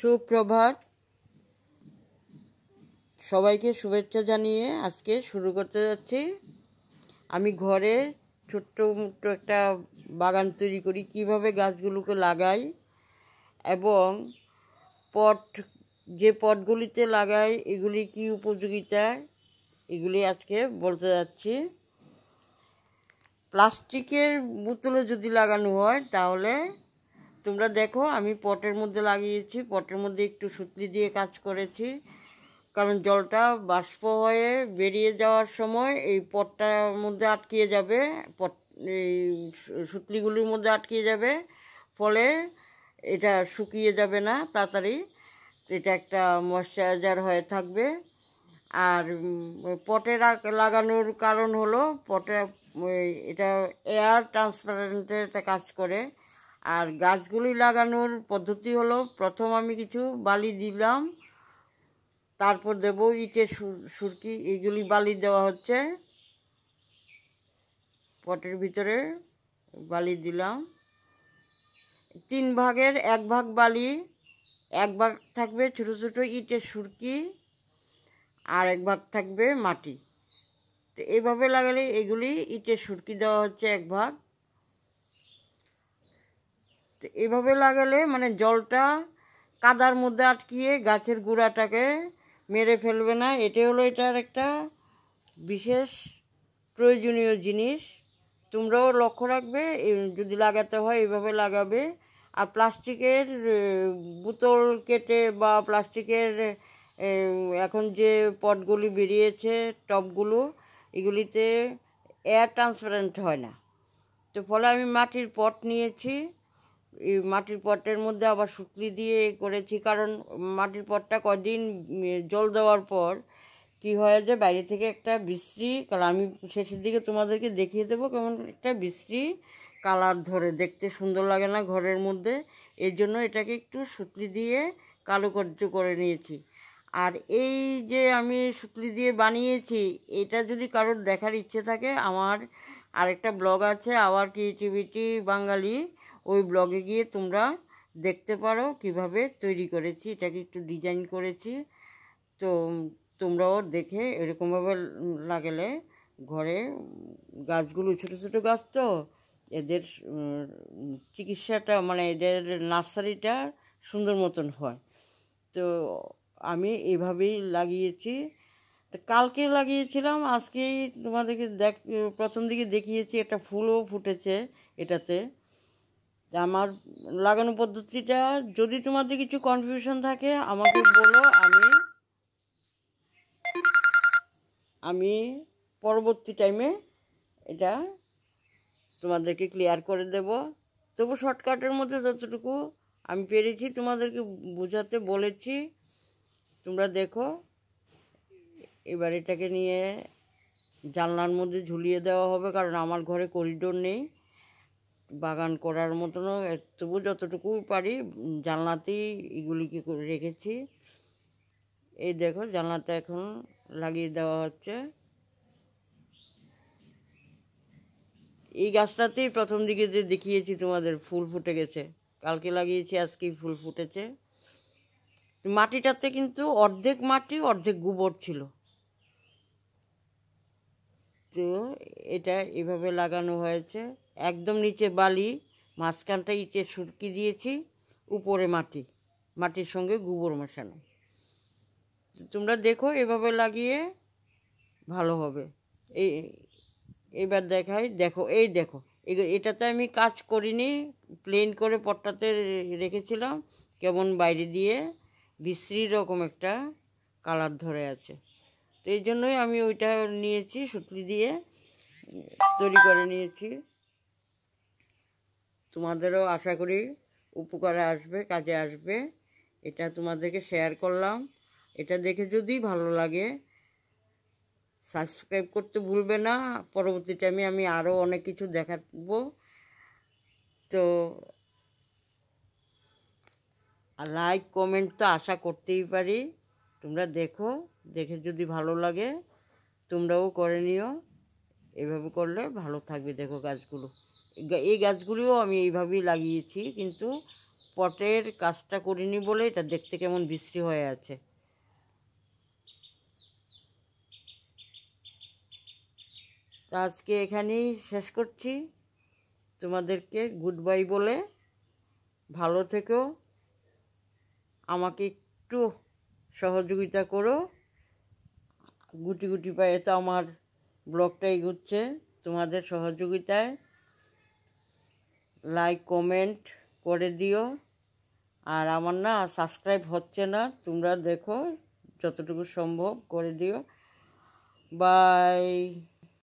সুপ্রভাত সবাইকে শুভেচ্ছা জানিয়ে আজকে শুরু করতে যাচ্ছি আমি ঘরে ছোট্ট মোট্ট একটা বাগান তৈরি করি কিভাবে গাছগুলোকে লাগাই এবং পট যে পটগুলিতে লাগাই এগুলি কি উপযোগিতা এগুলি আজকে বলতে যাচ্ছি প্লাস্টিকের বোতলে যদি লাগানো হয় তাহলে তোমরা দেখো আমি পটের মধ্যে লাগিয়েছি পটের মধ্যে একটু সুতলি দিয়ে কাজ করেছি কারণ জলটা বাষ্প হয়ে বেরিয়ে যাওয়ার সময় এই পটটার মধ্যে আটকিয়ে যাবে পট এই সুতলিগুলির মধ্যে আটকিয়ে যাবে ফলে এটা শুকিয়ে যাবে না তাড়াতাড়ি এটা একটা ময়শ্চারাইজার হয়ে থাকবে আর পটে লাগানোর কারণ হলো পটে এটা এয়ার ট্রান্সপারেন্টে এটা কাজ করে আর গাছগুলি লাগানোর পদ্ধতি হলো প্রথম আমি কিছু বালি দিলাম তারপর দেব ইটের সুরকি এইগুলি বালি দেওয়া হচ্ছে পটের ভিতরে বালি দিলাম তিন ভাগের এক ভাগ বালি এক ভাগ থাকবে ছোট ছোট ইটের সুরকি আর এক ভাগ থাকবে মাটি তো এইভাবে লাগালে এগুলি ইটের সুরকি দেওয়া হচ্ছে এক ভাগ তো এভাবে লাগালে মানে জলটা কাদার মধ্যে আটকিয়ে গাছের গুঁড়াটাকে মেরে ফেলবে না এটা হলো এটার একটা বিশেষ প্রয়োজনীয় জিনিস তোমরাও লক্ষ্য রাখবে যদি লাগাতে হয় এভাবে লাগাবে আর প্লাস্টিকের বোতল কেটে বা প্লাস্টিকের এখন যে পটগুলি বেরিয়েছে টপগুলো এগুলিতে এয়ার ট্রান্সপারেন্ট হয় না তো ফলে আমি মাটির পট নিয়েছি এই মাটির পটের মধ্যে আবার শুকলি দিয়ে করেছি কারণ মাটির পটটা কদিন জল দেওয়ার পর কি হয় যে বাইরে থেকে একটা বিশ্রি কারণ আমি শেষের দিকে তোমাদেরকে দেখিয়ে দেবো কেমন একটা বিশ্রি কালার ধরে দেখতে সুন্দর লাগে না ঘরের মধ্যে এর জন্য এটাকে একটু সুতলি দিয়ে কারুকার্য করে নিয়েছি আর এই যে আমি সুতলি দিয়ে বানিয়েছি এটা যদি কারোর দেখার ইচ্ছে থাকে আমার আরেকটা ব্লগ আছে আওয়ার ক্রিয়েটিভিটি বাঙালি ওই ব্লগে গিয়ে তোমরা দেখতে পারো কিভাবে তৈরি করেছি এটাকে একটু ডিজাইন করেছি তো তোমরাও দেখে এরকমভাবে লাগালে ঘরে গাছগুলো ছোট ছোট গাছ তো এদের চিকিৎসাটা মানে এদের নার্সারিটা সুন্দর মতন হয় তো আমি এভাবেই লাগিয়েছি তো কালকে লাগিয়েছিলাম আজকেই তোমাদেরকে দেখ প্রথম দিকে দেখিয়েছি একটা ফুলও ফুটেছে এটাতে আমার লাগানো পদ্ধতিটা যদি তোমাদের কিছু কনফিউশন থাকে আমাকে বলো আমি আমি পরবর্তী টাইমে এটা তোমাদেরকে ক্লিয়ার করে দেব তবু শর্টকাটের মধ্যে যতটুকু আমি পেরেছি তোমাদেরকে বোঝাতে বলেছি তোমরা দেখো এবার এটাকে নিয়ে জানলার মধ্যে ঝুলিয়ে দেওয়া হবে কারণ আমার ঘরে করিডোর নেই বাগান করার মতনও তবু যতটুকু পারি জানলাতেই এগুলিকে করে রেখেছি এই দেখো জানলাতে এখন লাগিয়ে দেওয়া হচ্ছে এই গাছটাতেই প্রথম দিকে যে দেখিয়েছি তোমাদের ফুল ফুটে গেছে কালকে লাগিয়েছি আজকেই ফুল ফুটেছে মাটিটাতে কিন্তু অর্ধেক মাটি অর্ধেক গোবর ছিল তো এটা এভাবে লাগানো হয়েছে একদম নিচে বালি মাঝখানটা ইটে সুরকি দিয়েছি উপরে মাটি মাটির সঙ্গে গোবর মশানো তোমরা দেখো এভাবে লাগিয়ে ভালো হবে এই এবার দেখাই দেখো এই দেখো এটাতে আমি কাজ করিনি প্লেন করে পটটাতে রেখেছিলাম কেমন বাইরে দিয়ে বিশ্রী রকম একটা কালার ধরে আছে তো এই জন্যই আমি ওইটা নিয়েছি সুতলি দিয়ে তৈরি করে নিয়েছি তোমাদেরও আশা করি উপকারে আসবে কাজে আসবে এটা তোমাদেরকে শেয়ার করলাম এটা দেখে যদি ভালো লাগে সাবস্ক্রাইব করতে ভুলবে না পরবর্তী টাইমে আমি আরও অনেক কিছু দেখাবো তো লাইক কমেন্ট তো আশা করতেই পারি তোমরা দেখো দেখে যদি ভালো লাগে তোমরাও করে নিও এভাবে করলে ভালো থাকবে দেখো গাছগুলো এই গাছগুলিও আমি এইভাবেই লাগিয়েছি কিন্তু পটের কাজটা করিনি বলে এটা দেখতে কেমন বিশ্রী হয়ে আছে তা আজকে এখানেই শেষ করছি তোমাদেরকে গুড বাই বলে ভালো থেকো আমাকে একটু সহযোগিতা করো গুটি গুটি পায়ে তো আমার ব্লগটা এগুচ্ছে তোমাদের সহযোগিতায় লাইক কমেন্ট করে দিও আর আমার না সাবস্ক্রাইব হচ্ছে না তোমরা দেখো যতটুকু সম্ভব করে দিও বাই